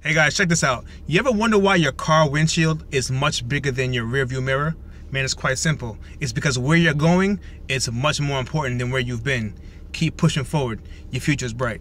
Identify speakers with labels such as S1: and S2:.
S1: Hey guys, check this out. You ever wonder why your car windshield is much bigger than your rearview mirror? Man, it's quite simple. It's because where you're going, it's much more important than where you've been. Keep pushing forward. Your future's bright.